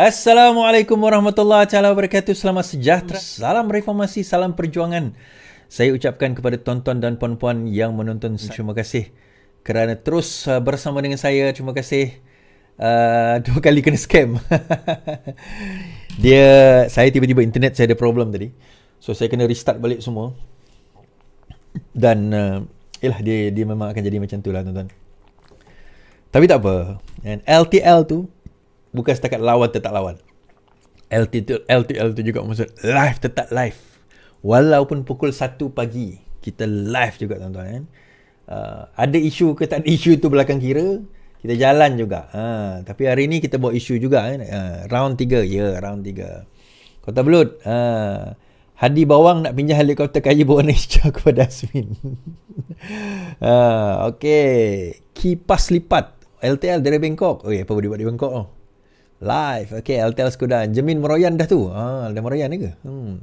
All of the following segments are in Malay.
Assalamualaikum warahmatullahi taala wabarakatuh. Selamat sejahtera. Salam reformasi, salam perjuangan. Saya ucapkan kepada tonton dan puan-puan yang menonton terima kasih kerana terus uh, bersama dengan saya. Terima kasih. Uh, dua kali kena scam. Dia saya tiba-tiba internet saya ada problem tadi. So saya kena restart balik semua. Dan uh, yalah dia dia memang akan jadi macam itulah tuan-tuan. Tapi tak apa. And LTL tu bukan setakat lawan tetap lawan. Altitude, LTL tu juga maksud live tetap live. Walaupun pukul 1 pagi, kita live juga tuan-tuan. Kan? Uh, ada isu ke tak ada isu tu belakang kira, kita jalan juga. Ha, tapi hari ni kita buat isu juga. Kan? Uh, round 3, ya yeah, round 3. Kota Belut, uh, Hadi Bawang nak pinjam helikopter kayu berwarna hijau kepada Asmin. uh, ha, okay. Kipas Lipat. LTL dari Bangkok. Oh, ya, apa boleh buat di Bangkok? Oh. Live. Okay, LTL Skudan. Jemin Meroyan dah tu. Ah, Altel Meroyan ke? Hmm.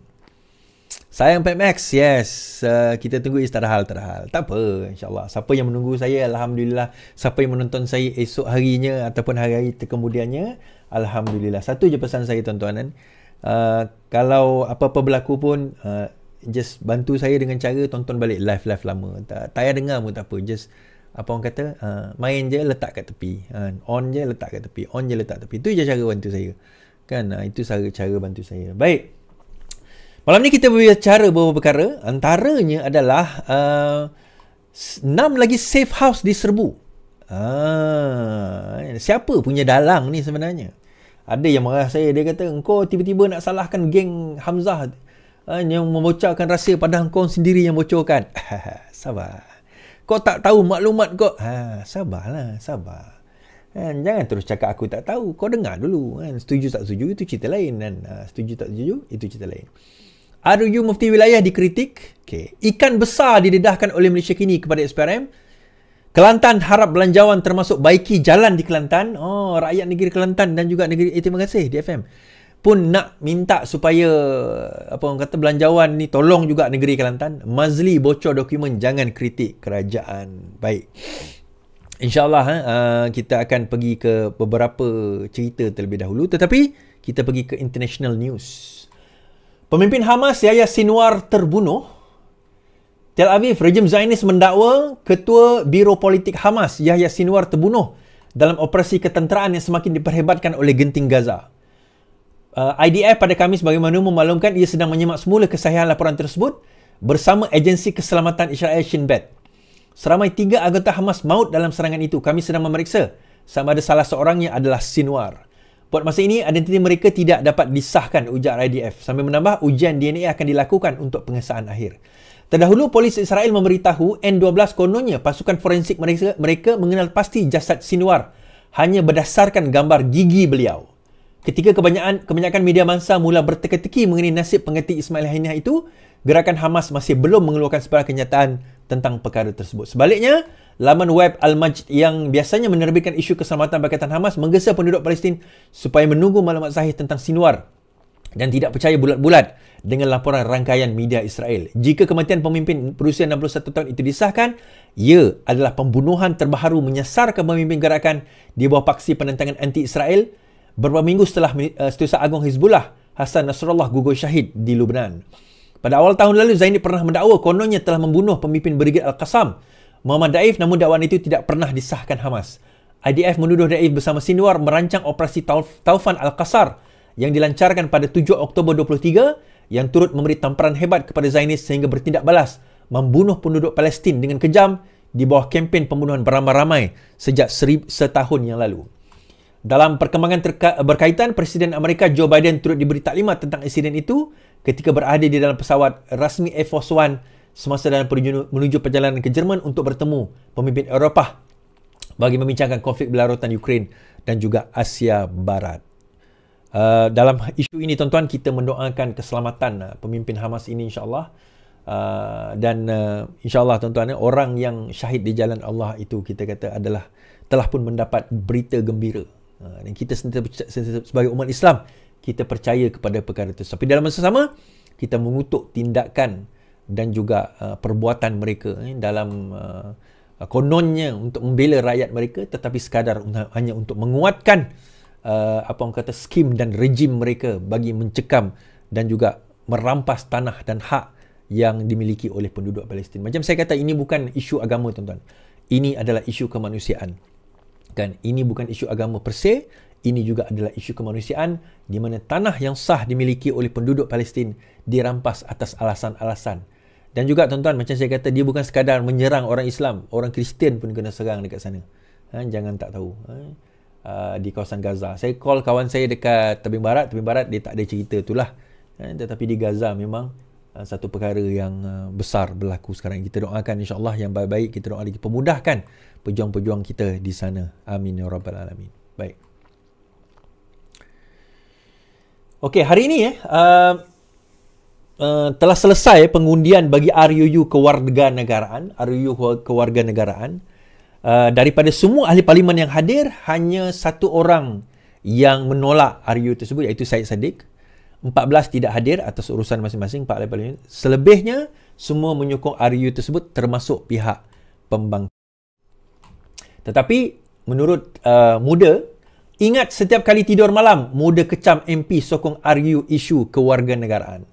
Sayang PMX, Yes. Uh, kita tunggu istirahat terhal. Tak apa. InsyaAllah. Siapa yang menunggu saya, Alhamdulillah. Siapa yang menonton saya esok harinya ataupun hari-hari kemudiannya, Alhamdulillah. Satu je pesan saya, tuan-tuan. Uh, kalau apa-apa berlaku pun, uh, just bantu saya dengan cara tonton balik live-live lama. Tak, tak payah dengar pun tak apa. Just apa orang kata uh, main je letak kat tepi uh, on je letak kat tepi on je letak tepi tu je cara bantu saya kan uh, itu cara cara bantu saya baik malam ni kita berbicara beberapa perkara antaranya adalah uh, lagi safe house di Serbu uh, siapa punya dalang ni sebenarnya ada yang marah saya dia kata engkau tiba-tiba nak salahkan geng Hamzah uh, yang membocorkan rahsia padahal kau sendiri yang bocorkan sabar kau tak tahu maklumat kau. Ha, sabarlah, sabar. Kan, jangan terus cakap aku tak tahu. Kau dengar dulu. Kan, setuju tak setuju itu cerita lain. Kan. Ha, setuju tak setuju itu cerita lain. RU Mufti Wilayah dikritik. Okay. Ikan besar didedahkan oleh Malaysia kini kepada SPRM. Kelantan harap belanjawan termasuk baiki jalan di Kelantan. Oh, rakyat negeri Kelantan dan juga negeri... Eh, terima kasih, DFM pun nak minta supaya apa orang kata belanjawan ni tolong juga negeri Kelantan Mazli bocor dokumen jangan kritik kerajaan baik insyaallah ha, kita akan pergi ke beberapa cerita terlebih dahulu tetapi kita pergi ke international news pemimpin Hamas Yahya Sinwar terbunuh Tel Aviv rejim Zainis mendakwa ketua biro politik Hamas Yahya Sinwar terbunuh dalam operasi ketenteraan yang semakin diperhebatkan oleh genting Gaza. Uh, IDF pada kami sebagaimana memaklumkan ia sedang menyemak semula kesahihan laporan tersebut bersama agensi keselamatan Israel Shin Bet. Seramai tiga anggota Hamas maut dalam serangan itu. Kami sedang memeriksa sama ada salah seorangnya adalah Sinwar. Buat masa ini, identiti mereka tidak dapat disahkan ujar IDF. Sambil menambah, ujian DNA akan dilakukan untuk pengesahan akhir. Terdahulu, polis Israel memberitahu N12 kononnya pasukan forensik mereka, mereka mengenal pasti jasad Sinwar hanya berdasarkan gambar gigi beliau. Ketika kebanyakan kebanyakan media mangsa mula berteka-teki mengenai nasib pengganti Ismail Haniah itu, gerakan Hamas masih belum mengeluarkan sebarang kenyataan tentang perkara tersebut. Sebaliknya, laman web al majd yang biasanya menerbitkan isu keselamatan berkaitan Hamas menggesa penduduk Palestin supaya menunggu maklumat sahih tentang Sinwar dan tidak percaya bulat-bulat dengan laporan rangkaian media Israel. Jika kematian pemimpin berusia 61 tahun itu disahkan, ia adalah pembunuhan terbaru menyasar ke pemimpin gerakan di bawah paksi penentangan anti-Israel beberapa minggu setelah uh, Setiausaha Agung Hizbullah Hassan Nasrallah gugur syahid di Lubnan. Pada awal tahun lalu Zaini pernah mendakwa kononnya telah membunuh pemimpin Brigade Al-Qassam Muhammad Daif namun dakwaan itu tidak pernah disahkan Hamas. IDF menuduh Daif bersama Sinwar merancang operasi Tauf- Taufan al qassar yang dilancarkan pada 7 Oktober 23 yang turut memberi tamparan hebat kepada Zainis sehingga bertindak balas membunuh penduduk Palestin dengan kejam di bawah kempen pembunuhan beramai-ramai sejak seri- setahun yang lalu. Dalam perkembangan terka- berkaitan, Presiden Amerika Joe Biden turut diberi taklimat tentang insiden itu ketika berada di dalam pesawat rasmi Air Force One semasa dalam perjalanan menuju perjalanan ke Jerman untuk bertemu pemimpin Eropah bagi membincangkan konflik berlarutan Ukraine dan juga Asia Barat. Uh, dalam isu ini tuan-tuan kita mendoakan keselamatan uh, pemimpin Hamas ini insyaallah uh, dan uh, insyaallah tuan-tuan orang yang syahid di jalan Allah itu kita kata adalah telah pun mendapat berita gembira Ha, dan kita sentiasa sebagai umat Islam kita percaya kepada perkara itu tapi dalam masa sama kita mengutuk tindakan dan juga ha, perbuatan mereka eh, dalam ha, kononnya untuk membela rakyat mereka tetapi sekadar hanya untuk menguatkan apa orang kata skim dan rejim mereka bagi mencekam dan juga merampas tanah dan hak yang dimiliki oleh penduduk Palestin. Macam saya kata ini bukan isu agama tuan-tuan. Ini adalah isu kemanusiaan bahkan ini bukan isu agama perse, ini juga adalah isu kemanusiaan di mana tanah yang sah dimiliki oleh penduduk Palestin dirampas atas alasan-alasan dan juga tuan-tuan macam saya kata dia bukan sekadar menyerang orang Islam orang Kristian pun kena serang dekat sana ha, jangan tak tahu ha. Uh, di kawasan Gaza. Saya call kawan saya dekat Tebing Barat, Tebing Barat dia tak ada cerita itulah. Eh, ha, tetapi di Gaza memang Eh, satu perkara yang eh, besar berlaku sekarang. Kita doakan Insyaallah yang baik-baik kita doakan lagi pemudahkan pejuang-pejuang kita di sana. Amin ya rabbal alamin. Baik. Okey, hari ini eh uh, uh, telah selesai pengundian bagi RUU kewarganegaraan, RUU kewarganegaraan. Uh, daripada semua ahli parlimen yang hadir, hanya satu orang yang menolak RUU tersebut iaitu Syed Saddiq. 14 tidak hadir atas urusan masing-masing Pak Lepal ini. Selebihnya semua menyokong RU tersebut termasuk pihak pembang. Tetapi menurut uh, muda, ingat setiap kali tidur malam muda kecam MP sokong RU isu kewarganegaraan.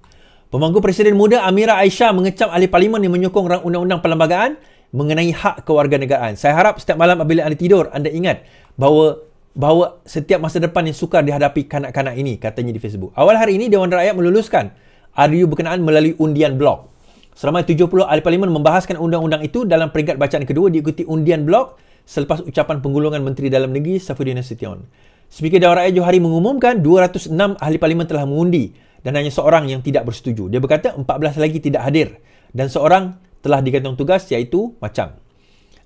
Pemangku Presiden Muda Amira Aisyah mengecam ahli parlimen yang menyokong rang undang-undang perlembagaan mengenai hak kewarganegaraan. Saya harap setiap malam apabila anda tidur, anda ingat bahawa bahawa setiap masa depan yang sukar dihadapi kanak-kanak ini katanya di Facebook. Awal hari ini Dewan Rakyat meluluskan RU berkenaan melalui undian blog. Selama 70 ahli parlimen membahaskan undang-undang itu dalam peringkat bacaan kedua diikuti undian blog selepas ucapan penggulungan Menteri Dalam Negeri Safudin Nasution. Speaker Dewan Rakyat Johari mengumumkan 206 ahli parlimen telah mengundi dan hanya seorang yang tidak bersetuju. Dia berkata 14 lagi tidak hadir dan seorang telah digantung tugas iaitu macam.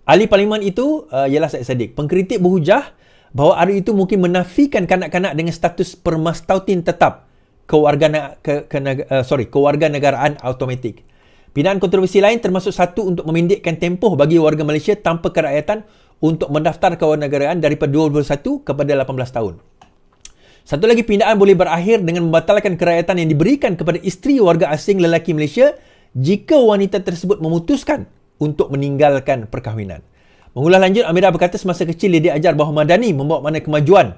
Ahli parlimen itu uh, ialah Syed Saddiq. Pengkritik berhujah bahawa hari itu mungkin menafikan kanak-kanak dengan status permastautin tetap kewarganegaraan ke, ke, uh, automatik. Pindahan kontroversi lain termasuk satu untuk memindikkan tempoh bagi warga Malaysia tanpa kerakyatan untuk mendaftar kewarganegaraan daripada 21 kepada 18 tahun. Satu lagi pindahan boleh berakhir dengan membatalkan kerakyatan yang diberikan kepada isteri warga asing lelaki Malaysia jika wanita tersebut memutuskan untuk meninggalkan perkahwinan. Mengulas lanjut, Amirah berkata semasa kecil dia diajar bahawa madani membawa mana kemajuan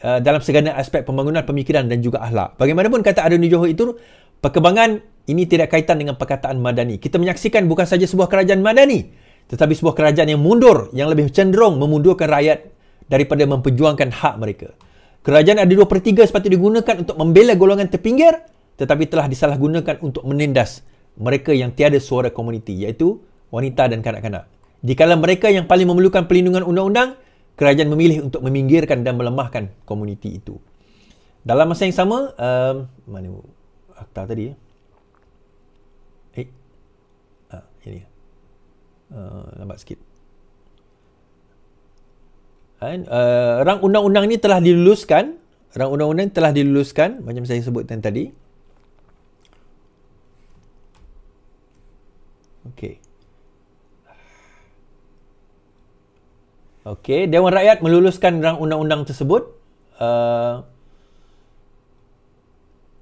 uh, dalam segala aspek pembangunan pemikiran dan juga ahlak. Bagaimanapun kata Adani Johor itu, perkembangan ini tidak kaitan dengan perkataan madani. Kita menyaksikan bukan saja sebuah kerajaan madani, tetapi sebuah kerajaan yang mundur, yang lebih cenderung memundurkan rakyat daripada memperjuangkan hak mereka. Kerajaan ada dua per tiga sepatutnya digunakan untuk membela golongan terpinggir tetapi telah disalahgunakan untuk menindas mereka yang tiada suara komuniti iaitu wanita dan kanak-kanak. Di kalangan mereka yang paling memerlukan pelindungan undang-undang, kerajaan memilih untuk meminggirkan dan melemahkan komuniti itu. Dalam masa yang sama, um, mana akta tadi? Eh, eh. ah, ini. Uh, lambat sikit. uh, rang undang-undang ini telah diluluskan. Rang undang-undang telah diluluskan, macam saya sebutkan tadi. Okay. Okey, Dewan Rakyat meluluskan undang-undang tersebut. Uh,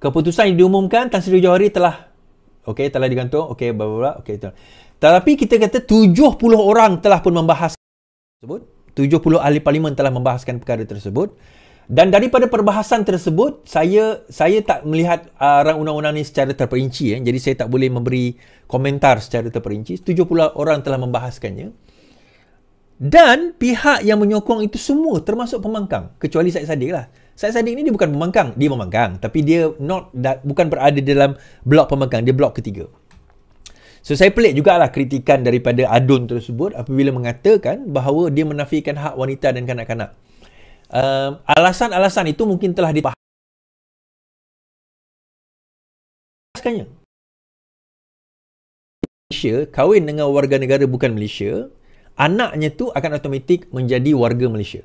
keputusan yang diumumkan Tan Sri Johari telah okey telah digantung okey bla bla okey itu. Tetapi kita kata 70 orang telah pun membahas tersebut. 70 ahli parlimen telah membahaskan perkara tersebut. Dan daripada perbahasan tersebut, saya saya tak melihat uh, rang undang-undang ini secara terperinci. Eh. Jadi saya tak boleh memberi komentar secara terperinci. 70 orang telah membahaskannya. Dan pihak yang menyokong itu semua termasuk pemangkang. Kecuali Syed Saddiq lah. Syed Saddiq ni dia bukan pemangkang. Dia pemangkang, Tapi dia not that, bukan berada dalam blok pemangkang. Dia blok ketiga. So saya pelik jugalah kritikan daripada adun tersebut apabila mengatakan bahawa dia menafikan hak wanita dan kanak-kanak. Um, alasan-alasan itu mungkin telah dipahami. Malaysia kahwin dengan warga negara bukan Malaysia anaknya tu akan automatik menjadi warga Malaysia.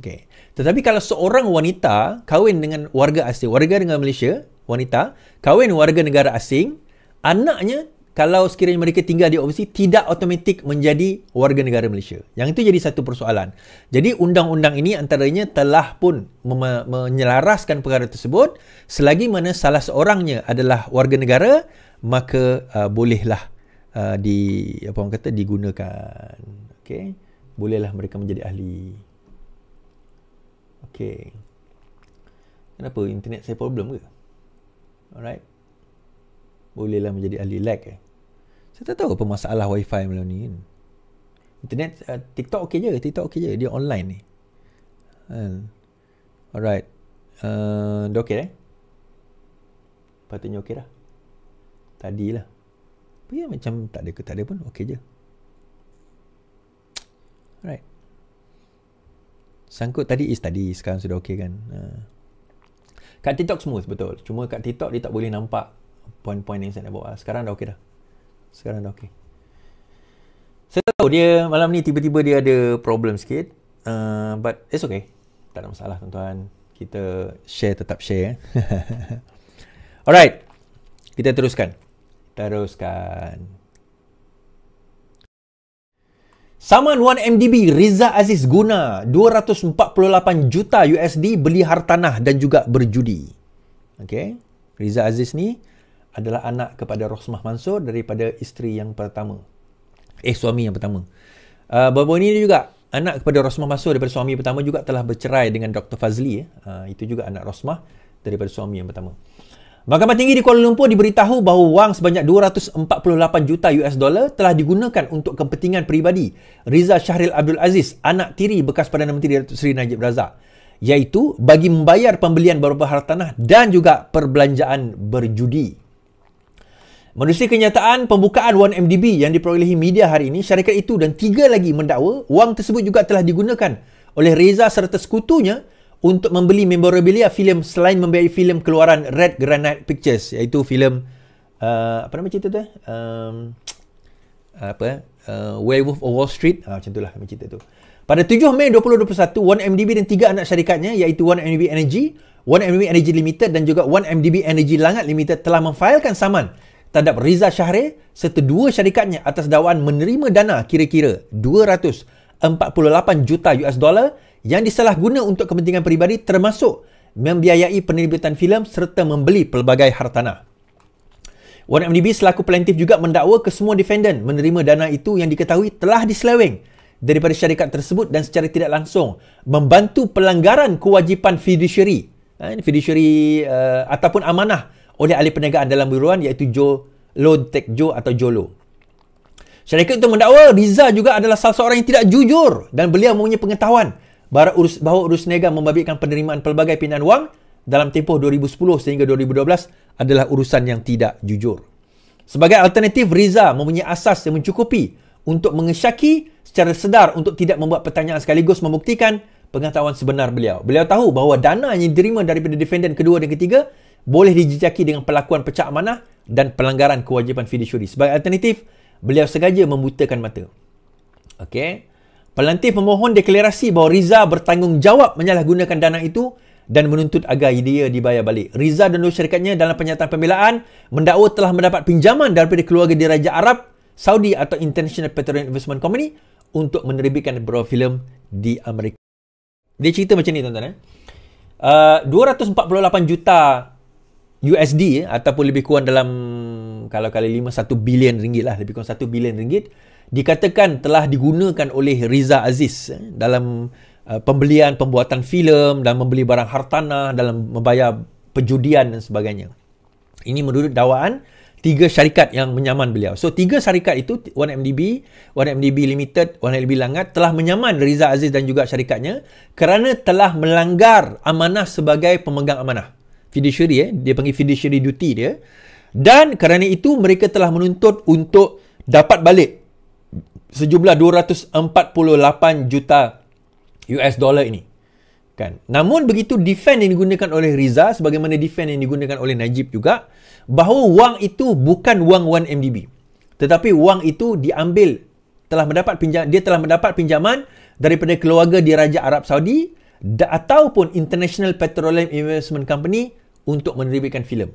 Okay. Tetapi kalau seorang wanita kahwin dengan warga asing, warga dengan Malaysia, wanita, kahwin warga negara asing, anaknya kalau sekiranya mereka tinggal di overseas tidak automatik menjadi warga negara Malaysia. Yang itu jadi satu persoalan. Jadi undang-undang ini antaranya telah pun menyelaraskan perkara tersebut selagi mana salah seorangnya adalah warga negara maka uh, bolehlah uh, di apa orang kata digunakan. Okey. Bolehlah mereka menjadi ahli. Okey. Kenapa internet saya problem ke? Alright. Bolehlah menjadi ahli lag eh. Saya tak tahu apa masalah wifi malam ni kan. Internet uh, TikTok okey je, TikTok okey je dia online ni. Kan. alright. Uh, dah okey eh? Patutnya okey dah. Tadilah apa ya macam tak ada ke tak ada pun okey je alright sangkut tadi is tadi sekarang sudah okey kan ha. kat TikTok smooth betul cuma kat TikTok dia tak boleh nampak poin-poin yang saya nak bawa ah, sekarang dah okey dah sekarang dah okey saya tahu dia malam ni tiba-tiba dia ada problem sikit uh, but it's okay tak ada masalah tuan-tuan kita share tetap share eh. alright kita teruskan Teruskan. Saman 1MDB Riza Aziz guna 248 juta USD beli hartanah dan juga berjudi. Okey. Riza Aziz ni adalah anak kepada Rosmah Mansur daripada isteri yang pertama. Eh suami yang pertama. Uh, ah, Bobo ni juga anak kepada Rosmah Mansur daripada suami pertama juga telah bercerai dengan Dr. Fazli. Uh, itu juga anak Rosmah daripada suami yang pertama. Mahkamah Tinggi di Kuala Lumpur diberitahu bahawa wang sebanyak 248 juta US dollar telah digunakan untuk kepentingan peribadi Rizal Syahril Abdul Aziz, anak tiri bekas Perdana Menteri Datuk Seri Najib Razak, iaitu bagi membayar pembelian beberapa hartanah dan juga perbelanjaan berjudi. Menurut kenyataan pembukaan 1MDB yang diperolehi media hari ini, syarikat itu dan tiga lagi mendakwa wang tersebut juga telah digunakan oleh Reza serta sekutunya untuk membeli memorabilia filem selain membeli filem keluaran Red Granite Pictures iaitu filem uh, apa nama cerita tu? Eh? Um, apa? Uh, Werewolf of Wall Street uh, macam itulah nama cerita tu. Pada 7 Mei 2021, 1 MDB dan tiga anak syarikatnya iaitu 1 MDB Energy, 1 MDB Energy Limited dan juga 1 MDB Energy Langat Limited telah memfailkan saman terhadap Riza Syahrir serta dua syarikatnya atas dakwaan menerima dana kira-kira 248 juta US dollar yang disalahguna untuk kepentingan peribadi termasuk membiayai penerbitan filem serta membeli pelbagai hartanah. Wan MDB selaku plaintif juga mendakwa semua defendant menerima dana itu yang diketahui telah diseleweng daripada syarikat tersebut dan secara tidak langsung membantu pelanggaran kewajipan fiduciary eh, fiduciary uh, ataupun amanah oleh ahli perniagaan dalam buruan iaitu Joe Lo Tech Joe atau Jolo. Syarikat itu mendakwa Riza juga adalah salah seorang yang tidak jujur dan beliau mempunyai pengetahuan Barat urus, bahawa urus niaga membabitkan penerimaan pelbagai pindaan wang dalam tempoh 2010 sehingga 2012 adalah urusan yang tidak jujur. Sebagai alternatif, Riza mempunyai asas yang mencukupi untuk mengesyaki secara sedar untuk tidak membuat pertanyaan sekaligus membuktikan pengetahuan sebenar beliau. Beliau tahu bahawa dana yang diterima daripada defendant kedua dan ketiga boleh dijejaki dengan pelakuan pecah amanah dan pelanggaran kewajipan fiduciary. Sebagai alternatif, beliau sengaja membutakan mata. Okey. Pelantih pemohon deklarasi bahawa Riza bertanggungjawab menyalahgunakan dana itu dan menuntut agar dia dibayar balik. Riza dan dua syarikatnya dalam penyataan pembelaan mendakwa telah mendapat pinjaman daripada keluarga diraja Arab, Saudi atau International Petroleum Investment Company untuk menerbitkan beberapa filem di Amerika. Dia cerita macam ni tuan-tuan eh. Uh, 248 juta USD eh, ataupun lebih kurang dalam kalau kali 5 1 bilion ringgit lah lebih kurang 1 bilion ringgit dikatakan telah digunakan oleh Riza Aziz eh, dalam uh, pembelian pembuatan filem dan membeli barang hartanah dalam membayar perjudian dan sebagainya. Ini menurut dakwaan tiga syarikat yang menyaman beliau. So tiga syarikat itu 1MDB, 1MDB Limited, 1MDB Langat telah menyaman Riza Aziz dan juga syarikatnya kerana telah melanggar amanah sebagai pemegang amanah. Fiduciary eh, dia panggil fiduciary duty dia. Dan kerana itu mereka telah menuntut untuk dapat balik sejumlah 248 juta US dollar ini. Kan. Namun begitu defend yang digunakan oleh Riza sebagaimana defend yang digunakan oleh Najib juga bahawa wang itu bukan wang 1MDB. Tetapi wang itu diambil telah mendapat pinjaman, dia telah mendapat pinjaman daripada keluarga di Raja Arab Saudi da- ataupun International Petroleum Investment Company untuk menerbitkan filem.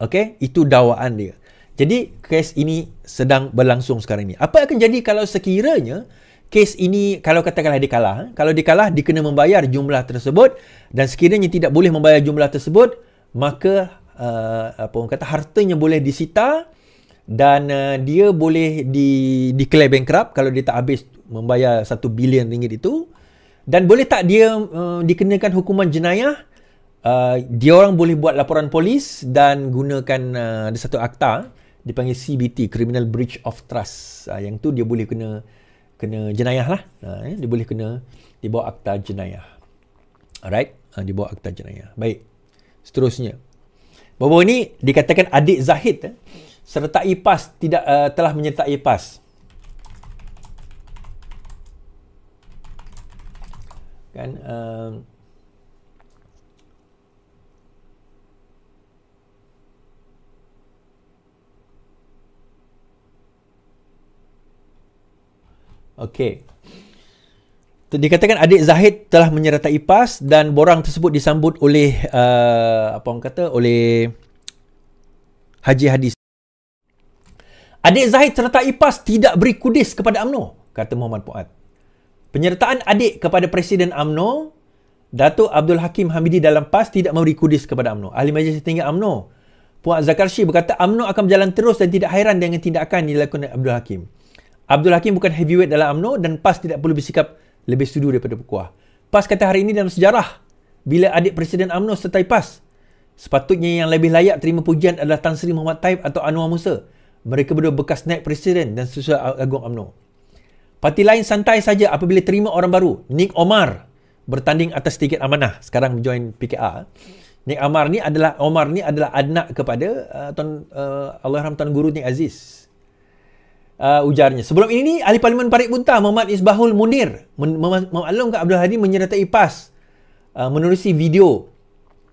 Okey, itu dakwaan dia. Jadi kes ini sedang berlangsung sekarang ini. Apa akan jadi kalau sekiranya kes ini kalau katakanlah dikalah, eh, kalau dikalah kena membayar jumlah tersebut dan sekiranya tidak boleh membayar jumlah tersebut, maka uh, apa orang kata hartanya boleh disita dan uh, dia boleh di declare bankrupt kalau dia tak habis membayar satu bilion ringgit itu dan boleh tak dia uh, dikenakan hukuman jenayah uh, dia orang boleh buat laporan polis dan gunakan uh, ada satu akta dipanggil CBT Criminal Breach of Trust uh, yang tu dia boleh kena kena jenayah lah uh, eh? dia boleh kena dibawa akta jenayah alright uh, ah, dibawa akta jenayah baik seterusnya bahawa ini dikatakan adik Zahid eh, sertai PAS tidak uh, telah menyertai PAS kan uh, Okey. Dikatakan adik Zahid telah menyertai PAS dan borang tersebut disambut oleh uh, apa orang kata oleh Haji Hadis. Adik Zahid sertai PAS tidak beri kudis kepada AMNO, kata Muhammad Puat. Penyertaan adik kepada Presiden AMNO, Dato Abdul Hakim Hamidi dalam PAS tidak memberi kudis kepada AMNO. Ahli Majlis Tinggi AMNO, Puat Zakarshi berkata AMNO akan berjalan terus dan tidak hairan dengan tindakan dilakukan Abdul Hakim. Abdul Hakim bukan heavyweight dalam UMNO dan PAS tidak perlu bersikap lebih sudu daripada Pekuah. PAS kata hari ini dalam sejarah bila adik Presiden UMNO sertai PAS. Sepatutnya yang lebih layak terima pujian adalah Tan Sri Muhammad Taib atau Anwar Musa. Mereka berdua bekas naik Presiden dan susul Agung UMNO. Parti lain santai saja apabila terima orang baru. Nick Omar bertanding atas tiket amanah. Sekarang join PKR. Nick Omar ni adalah Omar ni adalah anak kepada uh, Tuan uh, Allahyarham Tuan Guru Nick Aziz uh, ujarnya. Sebelum ini, Ahli Parlimen Parik Bunta, Muhammad Isbahul Munir, memaklumkan Abdul Hadi menyertai PAS uh, menerusi video.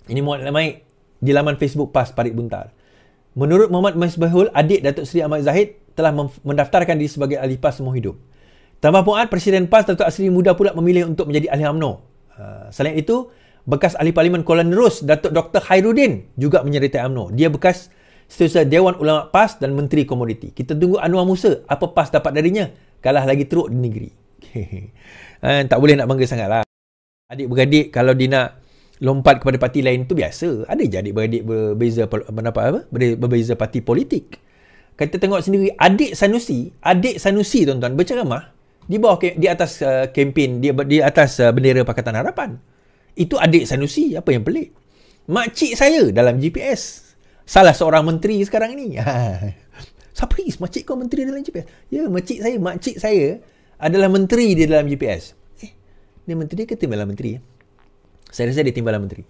Ini Muhammad Lamaik di laman Facebook PAS Parik Bunta. Menurut Muhammad Isbahul, adik Datuk Seri Ahmad Zahid telah mendaftarkan diri sebagai ahli PAS semua hidup. Tambah puan, Presiden PAS Datuk Asri Muda pula memilih untuk menjadi ahli UMNO. Uh, selain itu, bekas ahli parlimen Kuala Nerus, Datuk Dr. Khairuddin juga menyertai UMNO. Dia bekas seterusnya Dewan Ulama PAS dan Menteri Komoditi. Kita tunggu Anwar Musa, apa PAS dapat darinya? Kalah lagi teruk di negeri. Okay. Eh, tak boleh nak bangga sangat lah. Adik-beradik kalau dia nak lompat kepada parti lain tu biasa. Ada je adik-beradik berbeza, apa? berbeza parti politik. Kita tengok sendiri, adik Sanusi, adik Sanusi tuan-tuan, berceramah di bawah di atas uh, kempen di, di atas uh, bendera Pakatan Harapan. Itu adik Sanusi, apa yang pelik? Makcik saya dalam GPS salah seorang menteri sekarang ni. Siapa is makcik kau menteri dalam GPS? Ya, makcik saya, makcik saya adalah menteri di dalam GPS. Eh, dia menteri ke timbalan menteri? Saya rasa dia timbalan menteri.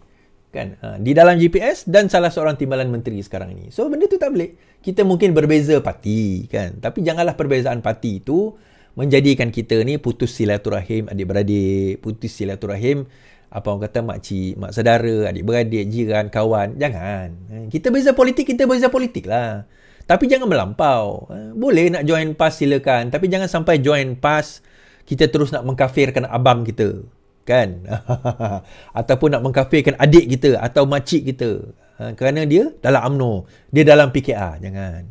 Kan? Ha, di dalam GPS dan salah seorang timbalan menteri sekarang ni. So, benda tu tak boleh. Kita mungkin berbeza parti, kan? Tapi janganlah perbezaan parti itu menjadikan kita ni putus silaturahim adik-beradik, putus silaturahim apa orang kata makcik, mak saudara, adik-beradik, jiran, kawan. Jangan. Eh, kita beza politik, kita beza politik lah. Tapi jangan melampau. Eh, boleh nak join PAS silakan. Tapi jangan sampai join PAS, kita terus nak mengkafirkan abang kita. Kan? Ataupun nak mengkafirkan adik kita atau makcik kita. Ha, kerana dia dalam AMNO, Dia dalam PKR. Jangan.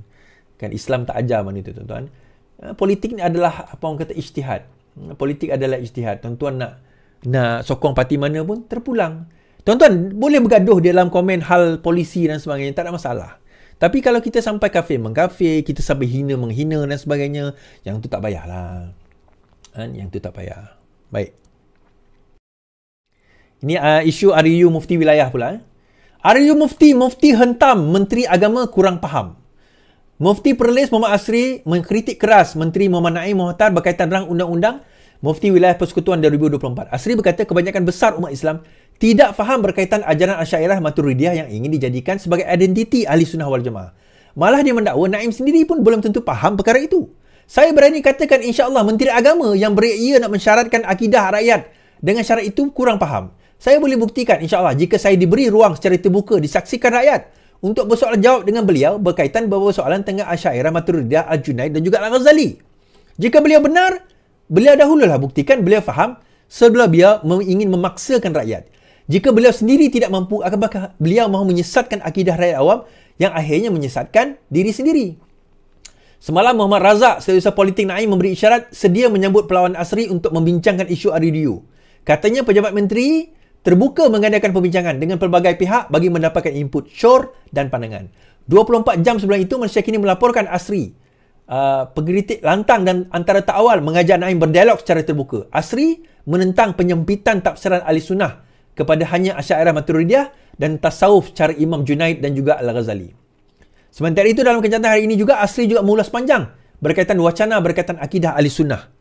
Kan Islam tak ajar mana itu tuan-tuan. Eh, politik ni adalah apa orang kata ijtihad. Hmm, politik adalah ijtihad. Tuan-tuan nak nak sokong parti mana pun terpulang. Tuan-tuan, boleh bergaduh di dalam komen hal polisi dan sebagainya, tak ada masalah. Tapi kalau kita sampai kafe mengkafe, kita sampai hina menghina dan sebagainya, yang tu tak payahlah. Kan? Yang tu tak payah. Baik. Ini uh, isu RU Mufti Wilayah pula. Eh? RU Mufti, Mufti hentam Menteri Agama kurang faham. Mufti Perlis Muhammad Asri mengkritik keras Menteri Muhammad Naim Muhtar berkaitan dengan undang-undang Mufti Wilayah Persekutuan 2024. Asri berkata kebanyakan besar umat Islam tidak faham berkaitan ajaran Asyairah Maturidiyah yang ingin dijadikan sebagai identiti Ahli Sunnah Wal Jamaah. Malah dia mendakwa Naim sendiri pun belum tentu faham perkara itu. Saya berani katakan insya Allah Menteri Agama yang beri beria nak mensyaratkan akidah rakyat dengan syarat itu kurang faham. Saya boleh buktikan insya Allah jika saya diberi ruang secara terbuka disaksikan rakyat untuk bersoalan jawab dengan beliau berkaitan beberapa soalan tengah Asyairah Maturidiyah Al-Junaid dan juga Al-Ghazali. Jika beliau benar, beliau dahululah buktikan beliau faham sebelum beliau ingin memaksakan rakyat. Jika beliau sendiri tidak mampu, apakah beliau mahu menyesatkan akidah rakyat awam yang akhirnya menyesatkan diri sendiri? Semalam Muhammad Razak, seusaha politik Naim memberi isyarat sedia menyambut pelawan Asri untuk membincangkan isu RDU. Katanya pejabat menteri terbuka mengadakan perbincangan dengan pelbagai pihak bagi mendapatkan input syur dan pandangan. 24 jam sebelum itu, Malaysia kini melaporkan Asri uh, pengeritik lantang dan antara tak awal mengajar Naim berdialog secara terbuka. Asri menentang penyempitan tafsiran Ahli Sunnah kepada hanya Asyairah Maturidiyah dan tasawuf secara Imam Junaid dan juga Al-Ghazali. Sementara itu dalam kejantan hari ini juga Asri juga mengulas panjang berkaitan wacana berkaitan akidah Ahli Sunnah.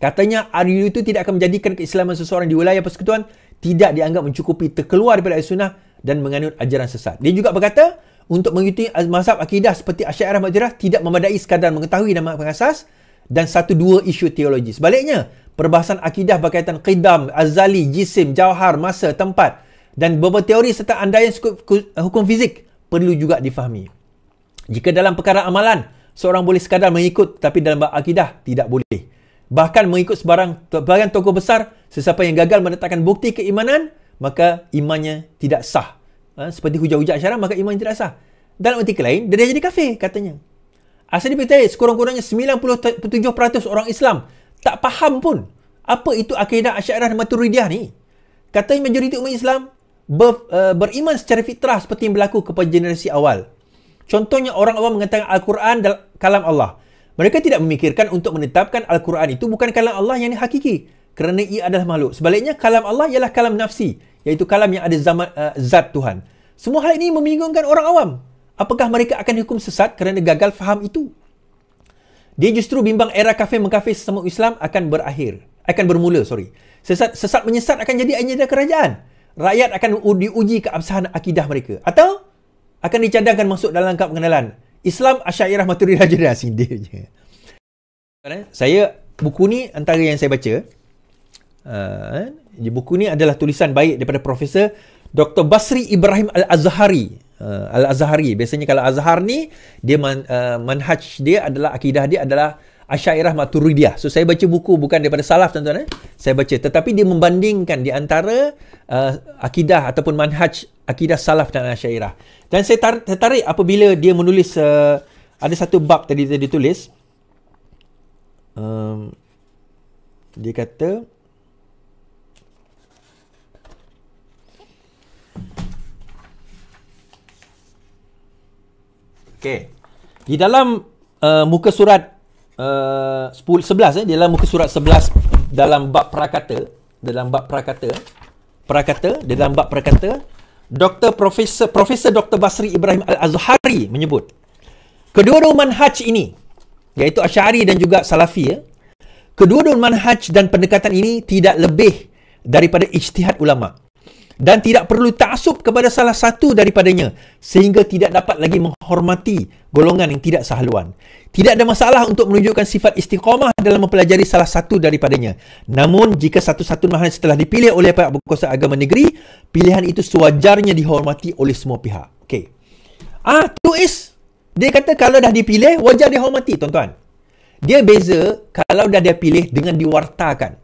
Katanya RU itu tidak akan menjadikan keislaman seseorang di wilayah persekutuan tidak dianggap mencukupi terkeluar daripada Ahli Sunnah dan menganut ajaran sesat. Dia juga berkata, untuk mengikuti mazhab akidah seperti Asy'ariyah Majrah tidak memadai sekadar mengetahui nama pengasas dan satu dua isu teologi. Sebaliknya, perbahasan akidah berkaitan qidam, azali, jisim, jauhar, masa, tempat dan beberapa teori serta andaian eh, hukum fizik perlu juga difahami. Jika dalam perkara amalan, seorang boleh sekadar mengikut tapi dalam bahagian akidah tidak boleh. Bahkan mengikut sebarang bahagian tokoh besar, sesiapa yang gagal menetapkan bukti keimanan, maka imannya tidak sah ha, seperti hujah-hujah syarah maka iman tidak sah. Dalam artikel lain, dia dah jadi kafir katanya. Asal dia beritahu, sekurang-kurangnya 97% orang Islam tak faham pun apa itu akidah asyairah dan maturidiyah ni. Katanya majoriti umat Islam ber, uh, beriman secara fitrah seperti yang berlaku kepada generasi awal. Contohnya orang awam mengatakan Al-Quran dalam kalam Allah. Mereka tidak memikirkan untuk menetapkan Al-Quran itu bukan kalam Allah yang hakiki kerana ia adalah makhluk. Sebaliknya kalam Allah ialah kalam nafsi iaitu kalam yang ada zaman, uh, zat Tuhan. Semua hal ini membingungkan orang awam. Apakah mereka akan dihukum sesat kerana gagal faham itu? Dia justru bimbang era kafe mengkafe sesama Islam akan berakhir. Akan bermula, sorry. Sesat, sesat menyesat akan jadi agenda kerajaan. Rakyat akan diuji keabsahan akidah mereka. Atau akan dicadangkan masuk dalam langkah pengenalan. Islam Asyairah Maturi Raja Dah Sindirnya. Saya, buku ni antara yang saya baca. Uh, buku ni adalah tulisan baik daripada Profesor Dr. Basri Ibrahim Al-Azhari. Uh, Al-Azhari. Biasanya kalau Azhar ni, dia man, uh, manhaj dia adalah, akidah dia adalah Asyairah Maturidiyah. So, saya baca buku bukan daripada salaf tuan-tuan. Eh? Saya baca. Tetapi dia membandingkan di antara uh, akidah ataupun manhaj akidah salaf dan Asyairah. Dan saya tar- tertarik apabila dia menulis, uh, ada satu bab tadi dia ditulis. Um, dia kata, Okey. Di dalam uh, muka surat uh, 10 11 eh di dalam muka surat 11 dalam bab prakata, dalam bab prakata, prakata dalam bab prakata, Dr. Profesor Profesor Dr. Basri Ibrahim Al-Azhari menyebut kedua-dua manhaj ini iaitu Asy'ari dan juga Salafi Eh, ya, kedua-dua manhaj dan pendekatan ini tidak lebih daripada ijtihad ulama dan tidak perlu taksub kepada salah satu daripadanya sehingga tidak dapat lagi menghormati golongan yang tidak sehaluan. Tidak ada masalah untuk menunjukkan sifat istiqamah dalam mempelajari salah satu daripadanya. Namun, jika satu-satu manhaj telah dipilih oleh pihak berkuasa agama negeri, pilihan itu sewajarnya dihormati oleh semua pihak. Okay? Ah, tu is. Dia kata kalau dah dipilih, wajar dihormati, tuan-tuan. Dia beza kalau dah dia pilih dengan diwartakan.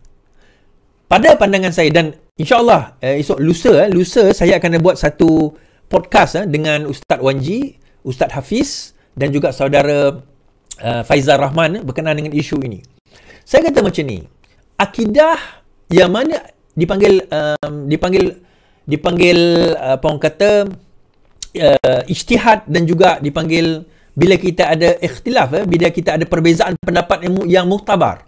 Pada pandangan saya dan InsyaAllah eh, esok lusa, eh, lusa saya akan buat satu podcast eh, dengan Ustaz Wanji, Ustaz Hafiz dan juga saudara uh, Faizal Rahman eh, berkenaan dengan isu ini. Saya kata macam ni, akidah yang mana dipanggil um, dipanggil dipanggil eh, apa orang kata uh, ijtihad dan juga dipanggil bila kita ada ikhtilaf eh, bila kita ada perbezaan pendapat yang, yang muktabar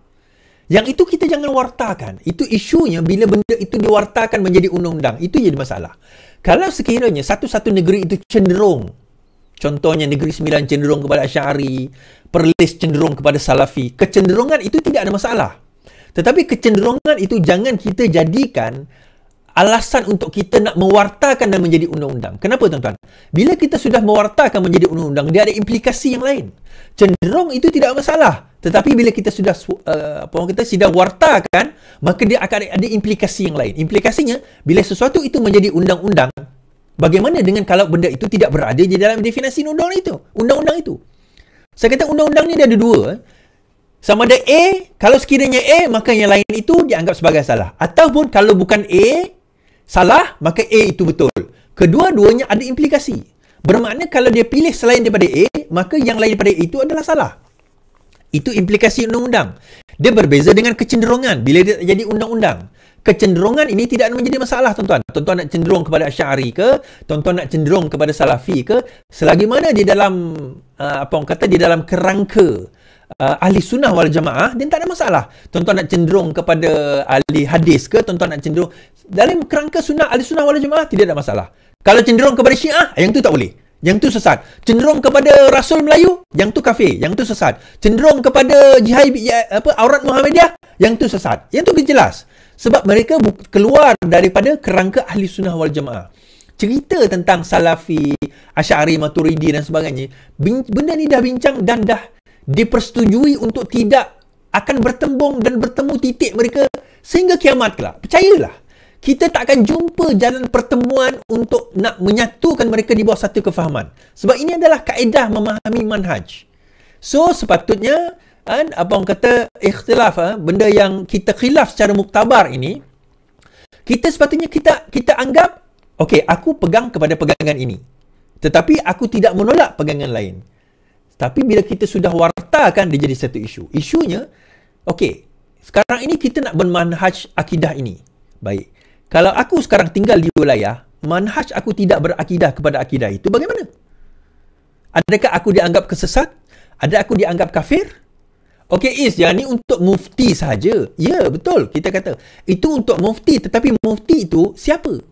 yang itu kita jangan wartakan. Itu isunya bila benda itu diwartakan menjadi undang-undang. Itu jadi masalah. Kalau sekiranya satu-satu negeri itu cenderung, contohnya negeri sembilan cenderung kepada Asyari, Perlis cenderung kepada Salafi, kecenderungan itu tidak ada masalah. Tetapi kecenderungan itu jangan kita jadikan alasan untuk kita nak mewartakan dan menjadi undang-undang. Kenapa tuan-tuan? Bila kita sudah mewartakan menjadi undang-undang, dia ada implikasi yang lain. Cenderung itu tidak masalah. Tetapi bila kita sudah uh, apa uh, kita sudah wartakan, maka dia akan ada, implikasi yang lain. Implikasinya bila sesuatu itu menjadi undang-undang, bagaimana dengan kalau benda itu tidak berada di dalam definisi undang-undang itu? Undang-undang itu. Saya kata undang-undang ni ada dua. Sama ada A, kalau sekiranya A, maka yang lain itu dianggap sebagai salah. Ataupun kalau bukan A, salah, maka A itu betul. Kedua-duanya ada implikasi. Bermakna kalau dia pilih selain daripada A, maka yang lain daripada A itu adalah salah. Itu implikasi undang-undang. Dia berbeza dengan kecenderungan bila dia jadi undang-undang. Kecenderungan ini tidak menjadi masalah tuan-tuan. Tuan-tuan nak cenderung kepada Asy'ari ke, tuan-tuan nak cenderung kepada Salafi ke, selagi mana di dalam uh, apa orang kata di dalam kerangka uh, ahli sunnah wal jamaah dia tak ada masalah tuan-tuan nak cenderung kepada ahli hadis ke tuan-tuan nak cenderung dalam kerangka sunnah ahli sunnah wal jamaah tidak ada masalah kalau cenderung kepada syiah yang tu tak boleh yang tu sesat cenderung kepada rasul melayu yang tu kafir yang tu sesat cenderung kepada jihad apa aurat muhammadiyah yang tu sesat yang tu jelas sebab mereka keluar daripada kerangka ahli sunnah wal jamaah cerita tentang salafi, asy'ari, maturidi dan sebagainya. Benda ni dah bincang dan dah dipersetujui untuk tidak akan bertembung dan bertemu titik mereka sehingga kiamat kelak. Percayalah, kita tak akan jumpa jalan pertemuan untuk nak menyatukan mereka di bawah satu kefahaman. Sebab ini adalah kaedah memahami manhaj. So, sepatutnya, kan, apa orang kata, ikhtilaf, ha, benda yang kita khilaf secara muktabar ini, kita sepatutnya kita kita anggap, okey, aku pegang kepada pegangan ini. Tetapi aku tidak menolak pegangan lain. Tapi bila kita sudah wartakan, dia jadi satu isu. Isunya, okey, sekarang ini kita nak bermanhaj akidah ini. Baik. Kalau aku sekarang tinggal di wilayah, manhaj aku tidak berakidah kepada akidah itu bagaimana? Adakah aku dianggap kesesat? Adakah aku dianggap kafir? Okey, Is, yang ni untuk mufti sahaja. Ya, betul. Kita kata, itu untuk mufti. Tetapi mufti itu siapa?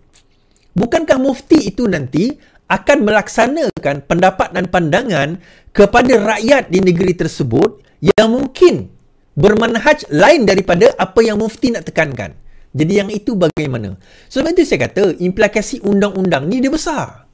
Bukankah mufti itu nanti akan melaksanakan pendapat dan pandangan kepada rakyat di negeri tersebut yang mungkin bermanhaj lain daripada apa yang mufti nak tekankan. Jadi yang itu bagaimana? Sebab itu saya kata implikasi undang-undang ni dia besar.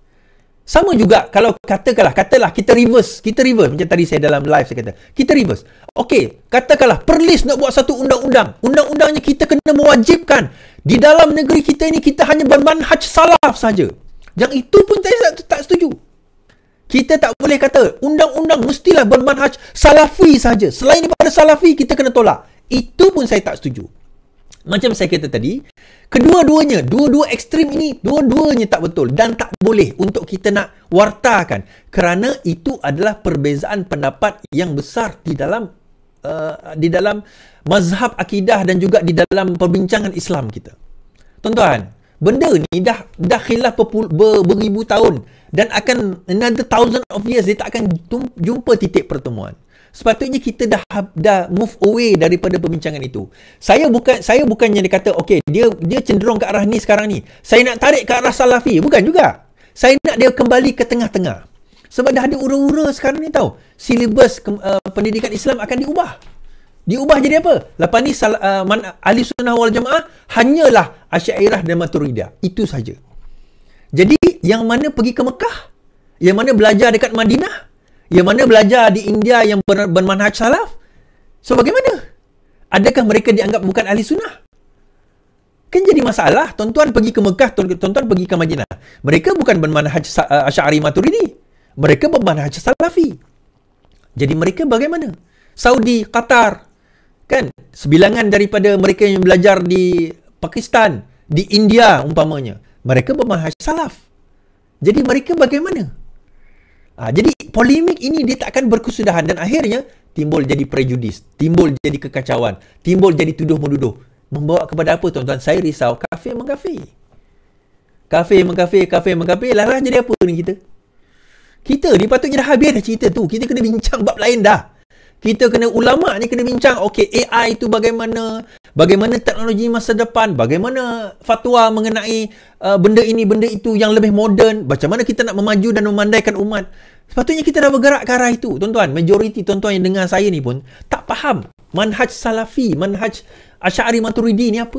Sama juga kalau katakanlah, katalah kita reverse, kita reverse macam tadi saya dalam live saya kata. Kita reverse. Okey, katakanlah Perlis nak buat satu undang-undang. Undang-undangnya kita kena mewajibkan di dalam negeri kita ini kita hanya bermanhaj salaf saja. Yang itu pun saya tak setuju. Kita tak boleh kata undang-undang mestilah bermanhaj salafi saja. Selain daripada salafi kita kena tolak. Itu pun saya tak setuju. Macam saya kata tadi, kedua-duanya, dua-dua ekstrim ini, dua-duanya tak betul dan tak boleh untuk kita nak wartakan kerana itu adalah perbezaan pendapat yang besar di dalam uh, di dalam mazhab akidah dan juga di dalam perbincangan Islam kita. Tuan-tuan, benda ni dah dah khilaf berpul, ber, beribu tahun dan akan another thousand of years dia tak akan jumpa titik pertemuan sepatutnya kita dah dah move away daripada perbincangan itu saya bukan saya bukannya dia kata okey dia dia cenderung ke arah ni sekarang ni saya nak tarik ke arah salafi bukan juga saya nak dia kembali ke tengah-tengah sebab dah ada ura-ura sekarang ni tau silibus ke, uh, eh, pendidikan Islam akan diubah diubah jadi apa lepas ni uh, man, ahli sunnah wal jamaah hanyalah Asyairah dan Maturidah. Itu saja. Jadi, yang mana pergi ke Mekah? Yang mana belajar dekat Madinah? Yang mana belajar di India yang ber- bermanhaj salaf? So, bagaimana? Adakah mereka dianggap bukan ahli sunnah? Kan jadi masalah. Tuan-tuan pergi ke Mekah, tuan-tuan pergi ke Madinah. Mereka bukan bermanhaj eh, Asyari Maturidi. Mereka bermanhaj Salafi. Jadi mereka bagaimana? Saudi, Qatar, kan? Sebilangan daripada mereka yang belajar di Pakistan, di India umpamanya. Mereka bermahaj salaf. Jadi mereka bagaimana? Ha, jadi polemik ini dia tak akan berkesudahan dan akhirnya timbul jadi prejudis, timbul jadi kekacauan, timbul jadi tuduh-menuduh. Membawa kepada apa tuan-tuan? Saya risau kafir mengkafir. Kafir mengkafir, kafir mengkafir. Lah jadi apa ni kita? Kita ni patutnya dah habis dah cerita tu. Kita kena bincang bab lain dah kita kena ulama ni kena bincang okey AI itu bagaimana bagaimana teknologi masa depan bagaimana fatwa mengenai uh, benda ini benda itu yang lebih moden macam mana kita nak memaju dan memandaikan umat sepatutnya kita dah bergerak ke arah itu tuan-tuan majoriti tuan-tuan yang dengar saya ni pun tak faham manhaj salafi manhaj asy'ari maturidi ni apa